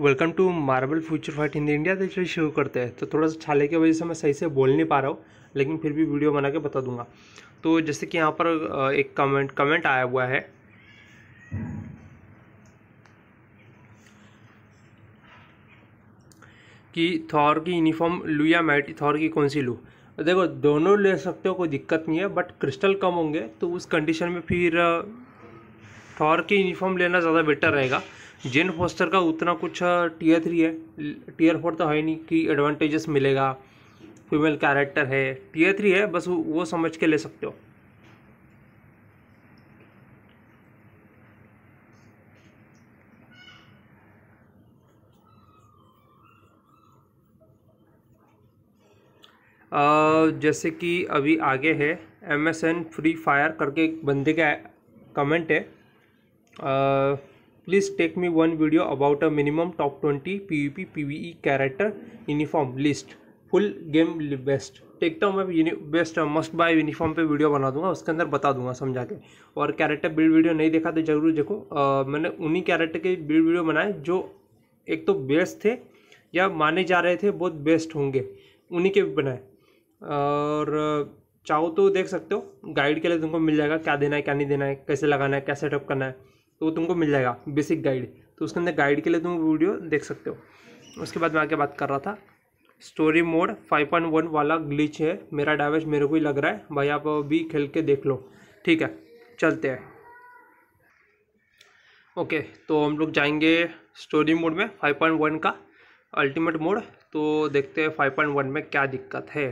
welcome to marble future fight Hindi India तो चलिए शुरू करते हैं तो थोड़ा सा छाले की वजह से मैं सही से बोल नहीं पा रहा हूँ लेकिन फिर भी वीडियो बना के बता दूंगा तो जैसे कि यहाँ पर एक कमेंट कमेंट आया हुआ है कि थॉर की यूनिफॉर्म लू या मैटी थॉर की कौन सी लू देखो दोनों ले सकते हो कोई दिक्कत नहीं है बट क्रिस्टल कम होंगे तो उस कंडीशन में फिर थॉर की यूनिफॉर्म लेना ज़्यादा बेटर रहेगा जेन फोस्टर का उतना कुछ टीयर थ्री है टीयर फोर तो है नहीं कि एडवांटेजेस मिलेगा फीमेल कैरेक्टर है टीयर थ्री है बस वो समझ के ले सकते हो Uh, जैसे कि अभी आगे है M S N free fire करके एक बंदे का कमेंट है uh, Please take me one video about a minimum top 20 PvP PvE character uniform list full game best tech तो मैं बेस्ट मस्ट बाय यूनिफॉर्म पे वीडियो बना दूंगा उसके अंदर बता दूंगा समझा के और कैरेक्टर बिल्ड वीडियो नहीं देखा तो जरूर देखो मैंने उन्हीं कैरेक्टर के बिल्ड वीडियो बनाए जो एक तो बेस्ट थे या माने जा रहे थे बहुत बेस्ट होंगे उन्हीं के भी बनाए और चाहो तो देख सकते हो गाइड के लिए तुमको मिल जाएगा क्या देना है क्या नहीं देना है कैसे लगाना है क्या सेटअप करना है तो वो तुमको मिल जाएगा बेसिक गाइड तो उसके अंदर गाइड के लिए तुम वीडियो देख सकते हो उसके बाद मैं आगे बात कर रहा था स्टोरी मोड 5.1 वाला ग्लिच है मेरा डैमेज मेरे को ही लग रहा है भाई आप भी खेल के देख लो ठीक है चलते हैं ओके तो हम लोग जाएंगे स्टोरी मोड में 5.1 का अल्टीमेट मोड तो देखते हैं 5.1 में क्या दिक्कत है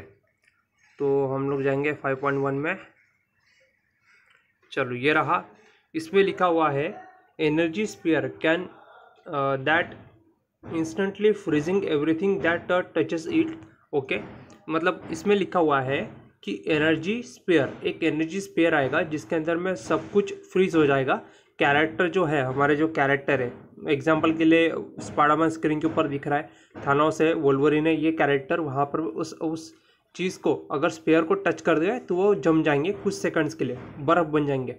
तो हम लोग जाएंगे 5.1 में चलो ये रहा इसमें लिखा हुआ है energy spear can that instantly freezing everything that touches it okay मतलब इसमें लिखा हुआ है कि एनर्जी स्पेयर एक एनर्जी स्पेयर आएगा जिसके अंदर में सब कुछ फ्रीज हो जाएगा कैरेक्टर जो है हमारे जो कैरेक्टर है एग्जाम्पल के लिए स्पाडामन स्क्रीन के ऊपर दिख रहा है थानोस से वोलवरी ने ये कैरेक्टर वहाँ पर उस उस चीज़ को अगर स्पेयर को टच कर दिया तो वो जम जाएंगे कुछ सेकंड्स के लिए बर्फ़ बन जाएंगे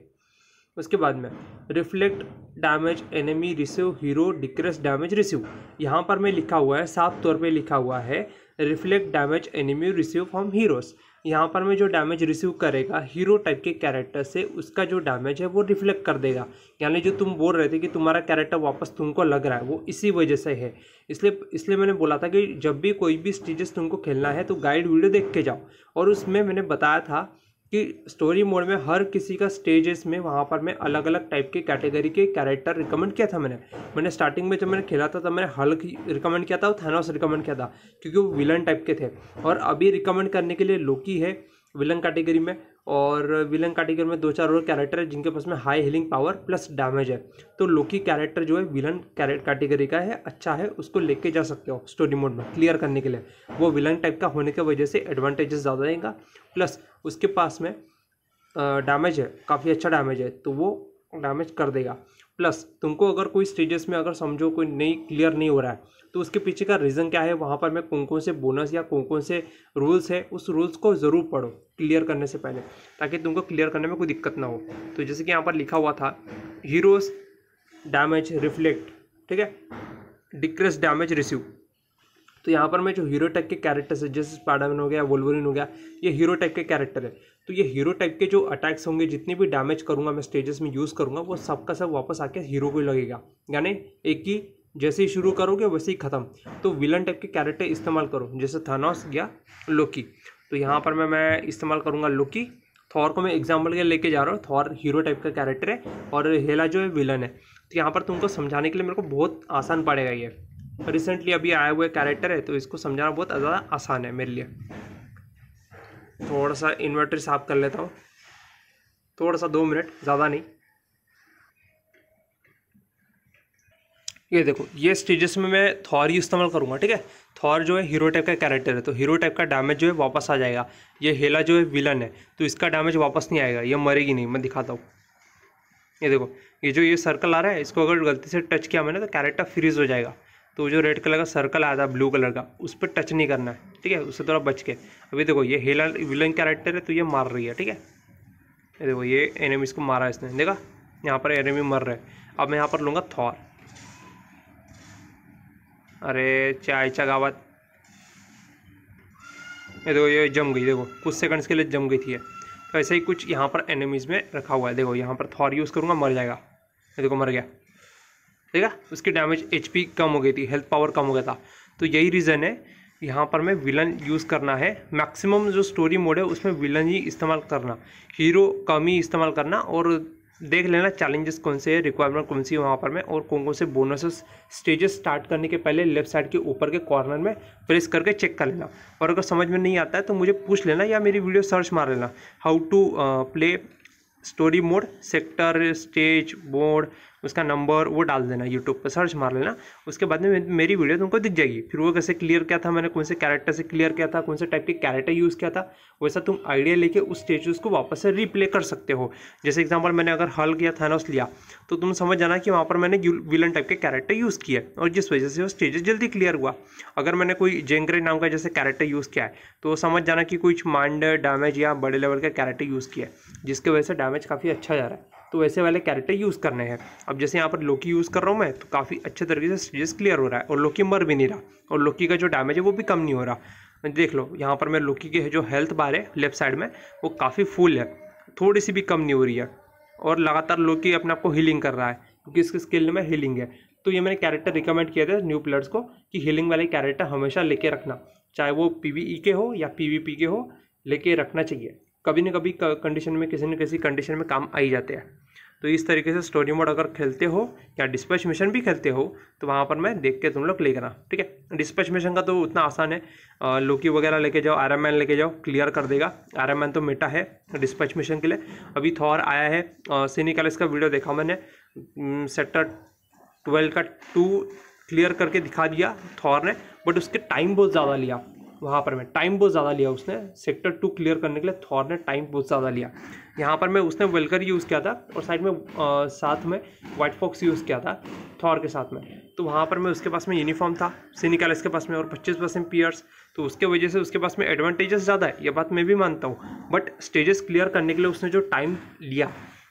उसके बाद में reflect damage enemy receive hero decrease damage receive यहाँ पर मैं लिखा हुआ है साफ तौर पे लिखा हुआ है reflect damage enemy receive from heroes यहाँ पर मैं जो डैमेज रिसीव करेगा हीरो टाइप के कैरेक्टर से उसका जो डैमेज है वो रिफ्लेक्ट कर देगा यानी जो तुम बोल रहे थे कि तुम्हारा कैरेक्टर वापस तुमको लग रहा है वो इसी वजह से है इसलिए इसलिए मैंने बोला था कि जब भी कोई भी स्टेजेस तुमको खेलना है तो गाइड वीडियो देख के जाओ और उसमें मैंने बताया था कि स्टोरी मोड में हर किसी का स्टेजेस में वहाँ पर मैं अलग अलग टाइप के कैटेगरी के कैरेक्टर रिकमेंड किया था मैंने मैंने स्टार्टिंग में जब मैंने खेला था तब मैंने हल्क रिकमेंड किया था और थैनोस रिकमेंड किया था क्योंकि वो विलन टाइप के थे और अभी रिकमेंड करने के लिए लोकी है विलन कैटेगरी में और विलन कैटेगरी में दो चार और कैरेक्टर है जिनके पास में high healing power plus damage है तो लोकी कैरेक्टर जो है विलन कैटेगरी का है अच्छा है उसको लेके जा सकते हो स्टोरी मोड में क्लियर करने के लिए वो विलन टाइप का होने की वजह से एडवांटेजेस ज़्यादा रहेगा प्लस उसके पास में डैमेज है काफ़ी अच्छा डैमेज है तो वो डैमेज कर देगा प्लस तुमको अगर कोई स्टेजेस में अगर समझो कोई नहीं क्लियर नहीं हो रहा है तो उसके पीछे का रीज़न क्या है वहाँ पर मैं कौन कौन से बोनस या कौन कौन से रूल्स है उस रूल्स को ज़रूर पढ़ो क्लियर करने से पहले ताकि तुमको क्लियर करने में कोई दिक्कत ना हो तो जैसे कि यहाँ पर लिखा हुआ था हीरोज डैमेज रिफ्लेक्ट ठीक है डिक्रेस डैमेज रिसीव तो यहाँ पर मैं जो हीरो टाइप के कैरेक्टर्स है जैसे स्पाइडरमैन हो गया वोल्वरिन हो गया ये हीरो टाइप के कैरेक्टर है तो ये हीरो टाइप के जो अटैक्स होंगे जितने भी डैमेज करूँगा मैं स्टेजेस में यूज़ करूँगा वो सब का सब वापस आके हीरो को लगेगा यानी एक ही जैसे ही शुरू करोगे वैसे ही ख़त्म तो विलन टाइप के कैरेक्टर इस्तेमाल करो जैसे थानोस या लोकी तो यहाँ पर मैं मैं इस्तेमाल करूँगा लोकी थॉर को मैं एग्जाम्पल के लेके जा रहा हूँ थॉर हीरो टाइप का कैरेक्टर है और हेला जो है विलन है तो यहाँ पर तुमको समझाने के लिए मेरे को बहुत आसान पड़ेगा ये रिसेंटली अभी आया हुआ कैरेक्टर है तो इसको समझाना बहुत ज़्यादा आसान है मेरे लिए थोड़ा सा इन्वर्टर साफ कर लेता हूँ थोड़ा सा दो मिनट ज़्यादा नहीं ये देखो ये स्टेजेस में मैं थॉर ही इस्तेमाल करूँगा ठीक है थॉर जो है हीरो टाइप का कैरेक्टर है तो हीरो टाइप का डैमेज जो है वापस आ जाएगा ये हेला जो है विलन है तो इसका डैमेज वापस नहीं आएगा ये मरेगी नहीं मैं दिखाता हूँ ये देखो ये जो ये सर्कल आ रहा है इसको अगर गलती से टच किया मैंने तो कैरेक्टर फ्रीज हो जाएगा तो जो रेड कलर का सर्कल आया था ब्लू कलर का उस पर टच नहीं करना है ठीक है उससे थोड़ा बच के अभी देखो ये हेला विलन कैरेक्टर है तो ये मार रही है ठीक है देखो ये एनिमीज को मारा इसने देखा यहाँ पर एनिमी मर रहे अब मैं यहाँ पर लूँगा थॉर अरे चाय चगावत ये देखो ये जम गई देखो कुछ सेकंड्स के लिए जम गई थी तो ऐसे ही कुछ यहाँ पर एनिमीज़ में रखा हुआ है देखो यहाँ पर थॉर यूज़ करूँगा मर जाएगा ये देखो मर गया ठीक है उसकी डैमेज एच कम हो गई थी हेल्थ पावर कम हो गया था तो यही रीज़न है यहाँ पर मैं विलन यूज़ करना है मैक्सिमम जो स्टोरी मोड है उसमें विलन ही इस्तेमाल करना हीरो कम ही इस्तेमाल करना और देख लेना चैलेंजेस कौन से है रिक्वायरमेंट कौन सी है वहाँ पर मैं और कौन कौन से बोनसेस स्टेजेस स्टार्ट करने के पहले लेफ्ट साइड के ऊपर के कॉर्नर में प्रेस करके चेक कर लेना और अगर समझ में नहीं आता है तो मुझे पूछ लेना या मेरी वीडियो सर्च मार लेना how to play story mode sector stage board उसका नंबर वो डाल देना यूट्यूब पर सर्च मार लेना उसके बाद में मेरी वीडियो तुमको दिख जाएगी फिर वो कैसे क्लियर किया था मैंने कौन से कैरेक्टर से क्लियर किया था कौन से टाइप के कैरेक्टर यूज़ किया था वैसा तुम आइडिया लेके उस स्टेचूज़ को वापस से रिप्ले कर सकते हो जैसे एग्जाम्पल मैंने अगर हल किया थानोस लिया तो तुम समझ जाना कि वहाँ पर मैंने विलन टाइप के कैरेक्टर यूज़ किया और जिस वजह से वो स्टेजेस जल्दी क्लियर हुआ अगर मैंने कोई जेंगरे नाम का जैसे कैरेक्टर यूज़ किया है तो समझ जाना कि कुछ मांड डैमेज या बड़े लेवल का कैरेक्टर यूज़ किया है जिसके वजह से डैमेज काफ़ी अच्छा जा रहा है तो वैसे वाले कैरेक्टर यूज़ करने हैं अब जैसे यहाँ पर लोकी यूज़ कर रहा हूँ मैं तो काफ़ी अच्छे तरीके से स्टेजेस क्लियर हो रहा है और लोकी मर भी नहीं रहा और लोकी का जो डैमेज है वो भी कम नहीं हो रहा देख लो यहाँ पर मैं लोकी के जो हेल्थ बार है लेफ्ट साइड में वो काफ़ी फुल है थोड़ी सी भी कम नहीं हो रही है और लगातार लोकी अपने आप को हीलिंग कर रहा है क्योंकि इसके स्किल में हीलिंग है तो ये मैंने कैरेक्टर रिकमेंड किया था न्यू प्लेयर्स को कि हीलिंग वाले कैरेक्टर हमेशा लेके रखना चाहे वो पी e के हो या पी के हो लेके रखना चाहिए कभी ना कभी कंडीशन में किसी न किसी कंडीशन में काम आ ही जाते हैं तो इस तरीके से स्टोरी मोड अगर खेलते हो या डिस्पैच मिशन भी खेलते हो तो वहाँ पर मैं देख के तुम लोग ले करना ठीक है डिस्पैच मिशन का तो उतना आसान है आ, लोकी वगैरह लेके जाओ एम मैन लेके जाओ क्लियर कर देगा एम मैन तो मेटा है डिस्पैच मिशन के लिए अभी थॉर आया है सीनी कैलेस का वीडियो देखा मैंने सेक्टर ट्वेल्व का टू क्लियर करके दिखा दिया थॉर ने बट उसके टाइम बहुत ज़्यादा लिया वहाँ पर मैं टाइम बहुत ज़्यादा लिया उसने सेक्टर टू क्लियर करने के लिए थॉर ने टाइम बहुत ज़्यादा लिया यहाँ पर मैं उसने वेलकर यूज़ किया था और साइड में आ, साथ में वाइट फॉक्स यूज़ किया था थॉर के साथ में तो वहाँ पर मैं उसके पास में यूनिफॉर्म था सीनिकल के पास में और पच्चीस परसेंट पीयर्स तो उसके वजह से उसके पास में एडवांटेजेस ज़्यादा है ये बात मैं भी मानता हूँ बट स्टेजेस क्लियर करने के लिए उसने जो टाइम लिया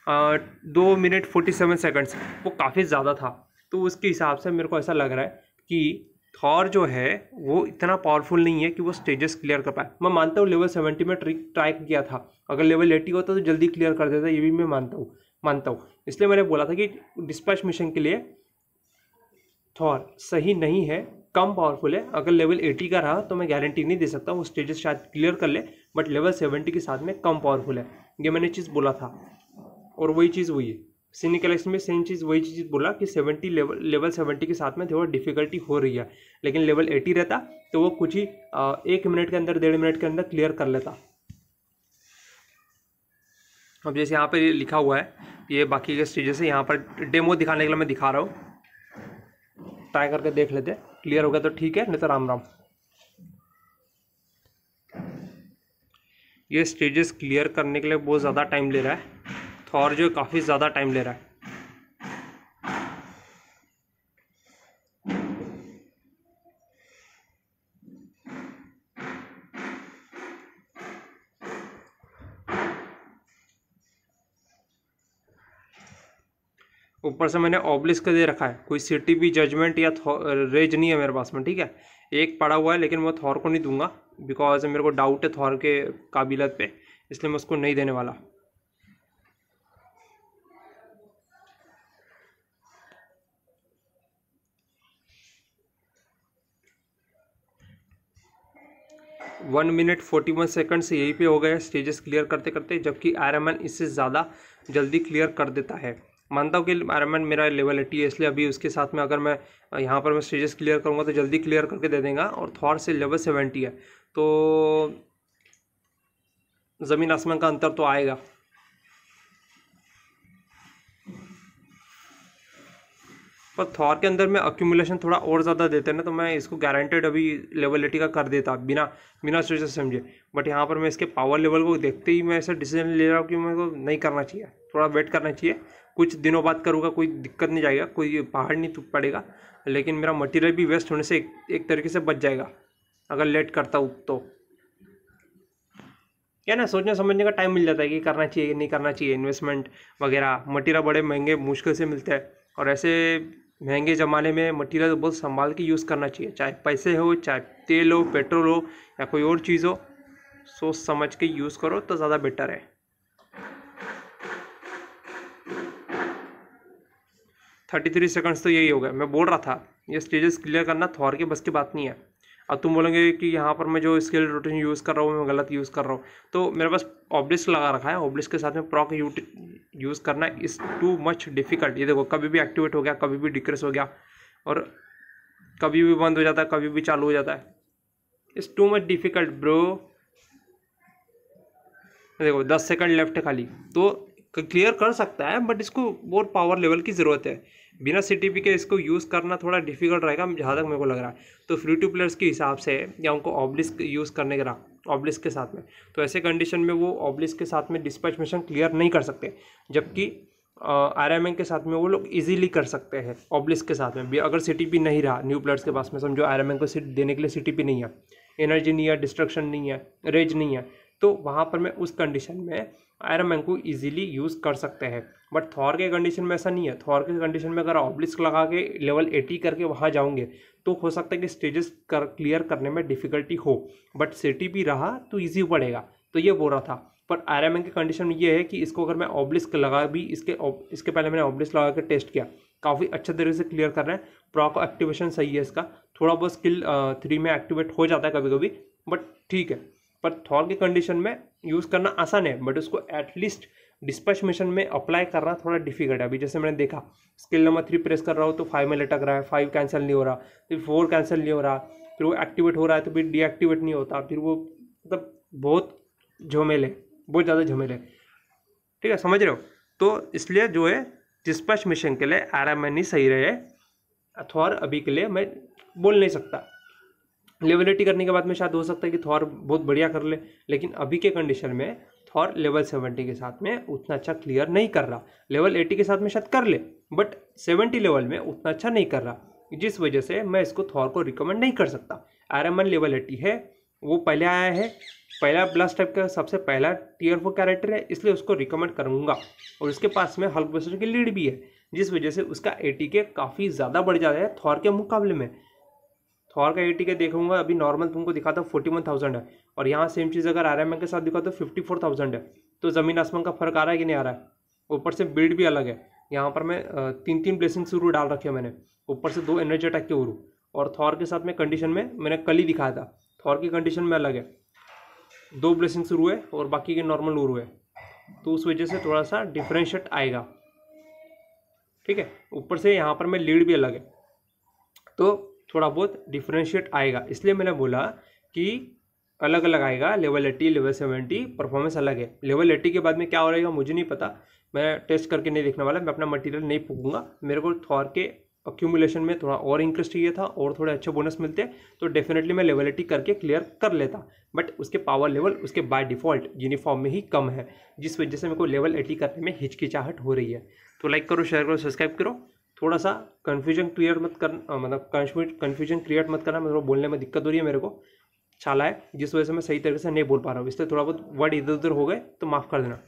आ, दो मिनट फोर्टी सेवन सेकेंड्स वो काफ़ी ज़्यादा था तो उसके हिसाब से मेरे को ऐसा लग रहा है कि थॉर जो है वो इतना पावरफुल नहीं है कि वो स्टेजेस क्लियर कर पाए मैं मानता हूँ लेवल सेवेंटी में ट्रिक ट्राई किया था अगर लेवल एटी होता तो जल्दी क्लियर कर देता ये भी मैं मानता हूँ मानता हूँ इसलिए मैंने बोला था कि डिस्पैच मिशन के लिए थॉर सही नहीं है कम पावरफुल है अगर लेवल एटी का रहा तो मैं गारंटी नहीं दे सकता वो स्टेजेस शायद क्लियर कर ले बट लेवल सेवेंटी के साथ में कम पावरफुल है ये मैंने चीज़ बोला था और वही चीज़ वही है सीनी कलेक्शन में सेम चीज़ वही चीज़ बोला कि सेवेंटी लेवल लेवल सेवेंटी के साथ में थोड़ा डिफिकल्टी हो रही है लेकिन लेवल एटी रहता तो वो कुछ ही एक मिनट के अंदर डेढ़ मिनट के अंदर क्लियर कर लेता अब जैसे यहाँ पर लिखा हुआ है ये बाकी के स्टेजेस है यहाँ पर डेमो दिखाने के लिए मैं दिखा रहा हूँ ट्राई करके देख लेते क्लियर हो गया तो ठीक है नहीं तो राम राम ये स्टेजेस क्लियर करने के लिए बहुत ज़्यादा टाइम ले रहा है तो और जो काफ़ी ज़्यादा टाइम ले रहा है ऊपर से मैंने ऑब्लिस का दे रखा है कोई सिटी भी जजमेंट या रेज नहीं है मेरे पास में ठीक है एक पड़ा हुआ है लेकिन मैं थॉर को नहीं दूंगा बिकॉज मेरे को डाउट है थॉर के काबिलत पे इसलिए मैं उसको नहीं देने वाला one minute forty one second से यहीं पे हो गए स्टेजेस क्लियर करते करते जबकि आयरमैन इससे ज़्यादा जल्दी क्लियर कर देता है मानता हूँ कि आयरमैन मेरा लेवल एट्टी है इसलिए अभी उसके साथ में अगर मैं यहाँ पर मैं स्टेजेस क्लियर करूँगा तो जल्दी क्लियर करके दे देगा और थॉर से लेवल सेवेंटी है तो ज़मीन आसमान का अंतर तो आएगा पर थॉर के अंदर में अक्यूमुलेशन थोड़ा और ज़्यादा देते हैं ना तो मैं इसको गारंटेड अभी लेवल एटी का कर देता बिना बिना सोचे समझे बट यहाँ पर मैं इसके पावर लेवल को देखते ही मैं ऐसा डिसीजन ले रहा हूँ कि मेरे को नहीं करना चाहिए थोड़ा वेट करना चाहिए कुछ दिनों बाद करूँगा कोई दिक्कत नहीं जाएगा कोई पहाड़ नहीं पड़ेगा लेकिन मेरा मटेरियल भी वेस्ट होने से एक, एक तरीके से बच जाएगा अगर लेट करता हूँ तो क्या ना सोचने समझने का टाइम मिल जाता है कि करना चाहिए नहीं करना चाहिए इन्वेस्टमेंट वगैरह मटेरियल बड़े महंगे मुश्किल से मिलते हैं और ऐसे महंगे ज़माने में मटेरियल बहुत संभाल के यूज़ करना चाहिए चाहे पैसे हो चाहे तेल हो पेट्रोल हो या कोई और चीज़ हो सोच समझ के यूज़ करो तो ज़्यादा बेटर है थर्टी थ्री सेकेंड्स तो यही हो गया मैं बोल रहा था ये स्टेजेस क्लियर करना थौर के बस की बात नहीं है और तुम बोलोगे कि यहाँ पर मैं जो स्केल रोटेशन यूज़ कर रहा हूँ मैं गलत यूज़ कर रहा हूँ तो मेरे पास ऑब्लिस लगा रखा है ऑब्लिस के साथ में प्रॉक यूज़ करना इज़ टू मच डिफ़िकल्ट ये देखो कभी भी एक्टिवेट हो गया कभी भी डिक्रेस हो गया और कभी भी बंद हो जाता है कभी भी चालू हो जाता है is too much difficult bro देखो दस सेकंड लेफ्ट है खाली तो क्लियर कर सकता है बट इसको बहुत पावर लेवल की ज़रूरत है बिना सी के इसको यूज़ करना थोड़ा डिफिकल्ट रहेगा जहाँ तक मेरे को लग रहा है तो फ्री टू प्लेयर्स के हिसाब से या उनको ऑब्लिस यूज़ करने के रहा के साथ में तो ऐसे कंडीशन में वो ऑब्लिस के साथ में डिस्पैच मिशन क्लियर नहीं कर सकते जबकि आर एम के साथ में वो लोग इजीली कर सकते हैं ऑब्लिस के साथ में भी अगर सी नहीं रहा न्यू प्लेयर्स के पास में समझो आर एम को सीट देने के लिए सी नहीं है एनर्जी नहीं है डिस्ट्रक्शन नहीं है रेज नहीं है तो वहाँ पर मैं उस कंडीशन में आयरन मैन को ईजिली यूज़ कर सकते हैं बट थॉर के कंडीशन में ऐसा नहीं है थॉर के कंडीशन में अगर ऑब्लिस्क लगा के लेवल एटी करके वहाँ जाओगे तो हो सकता है कि स्टेजेस कर क्लियर करने में डिफ़िकल्टी हो बट सिटी भी रहा तो ईजी पड़ेगा तो ये बोल रहा था पर आयरन मैन की कंडीशन ये है कि इसको अगर मैं ऑब्लिस्क लगा भी इसके इसके पहले मैंने ऑब्लिस्क लगा के टेस्ट किया काफ़ी अच्छे तरीके से क्लियर कर रहे हैं प्रॉक एक्टिवेशन सही है इसका थोड़ा बहुत स्किल थ्री में एक्टिवेट हो जाता है कभी कभी बट ठीक है पर थॉर की कंडीशन में यूज़ करना आसान है बट उसको एटलीस्ट डिस्पैच मिशन में अप्लाई करना थोड़ा डिफिकल्ट है अभी जैसे मैंने देखा स्किल नंबर थ्री प्रेस कर रहा हूँ तो फाइव में लटक रहा है फाइव कैंसिल नहीं हो रहा फिर फोर कैंसिल नहीं हो रहा फिर वो एक्टिवेट हो रहा है तो फिर डीएक्टिवेट नहीं होता फिर वो मतलब बहुत झमेल है बहुत ज़्यादा झमेल है ठीक है समझ रहे हो तो इसलिए जो है डिस्पैच मिशन के लिए आर एम एन सही रहे अथवा अभी के लिए मैं बोल नहीं सकता लेवलिटी करने के बाद में शायद हो सकता है कि थॉर बहुत बढ़िया कर ले लेकिन अभी के कंडीशन में थॉर लेवल सेवेंटी के साथ में उतना अच्छा क्लियर नहीं कर रहा लेवल एटी के साथ में शायद कर ले बट सेवेंटी लेवल में उतना अच्छा नहीं कर रहा जिस वजह से मैं इसको थॉर को रिकमेंड नहीं कर सकता आयरमन लेवल एटी है वो पहले आया है पहला ब्लास्ट टाइप का सबसे पहला टीयर फोर कैरेक्टर है इसलिए उसको रिकमेंड करूँगा और उसके पास में हल्क बस्टर की लीड भी है जिस वजह से उसका एटी के काफ़ी ज़्यादा बढ़ जाता है थॉर के मुकाबले में थॉर का एटी का देखूंगा अभी नॉर्मल तुमको दिखाता हूँ फोर्टी वन थाउजेंड है और यहाँ सेम चीज़ अगर आर एम के साथ दिखाता हूँ फिफ्टी फोर थाउजेंड है तो ज़मीन आसमान का फर्क आ रहा है कि नहीं आ रहा है ऊपर से बिल्ड भी अलग है यहाँ पर मैं तीन तीन ब्लेसिंग शुरू डाल रखे हैं मैंने ऊपर से दो एनर्जी अटैक के उरू और थॉर के साथ में कंडीशन में मैंने कल ही दिखाया था थॉर की कंडीशन में अलग है दो ब्लेसिंग शुरू है और बाकी के नॉर्मल उरू है तो उस वजह से थोड़ा सा डिफ्रेंशिएट आएगा ठीक है ऊपर से यहाँ पर मैं लीड भी अलग है तो थोड़ा बहुत डिफ्रेंशिएट आएगा इसलिए मैंने बोला कि अलग अलग आएगा level eighty level seventy performance अलग है लेवल एट्टी के बाद में क्या हो रहेगा मुझे नहीं पता मैं टेस्ट करके नहीं देखने वाला मैं अपना मटेरियल नहीं फूकूंगा मेरे को थॉर के अक्यूमुलेशन में थोड़ा और इंक्रीज चाहिए था और थोड़े अच्छे बोनस मिलते तो डेफिनेटली मैं लेवल एट्टी करके क्लियर कर लेता बट उसके पावर लेवल उसके बाय डिफॉल्ट यूनिफॉर्म में ही कम है जिस वजह से मेरे को लेवल एटी करने में हिचकिचाहट हो रही है तो लाइक करो शेयर करो सब्सक्राइब करो थोड़ा सा कन्फ्यूजन क्रिएट मत कर मतलब कन्फ्यूजन क्रिएट मत करना मतलब बोलने में दिक्कत हो रही है मेरे को छाला है जिस वजह से मैं सही तरीके से नहीं बोल पा रहा हूँ इसलिए थोड़ा बहुत वर्ड इधर उधर हो गए तो माफ़ कर देना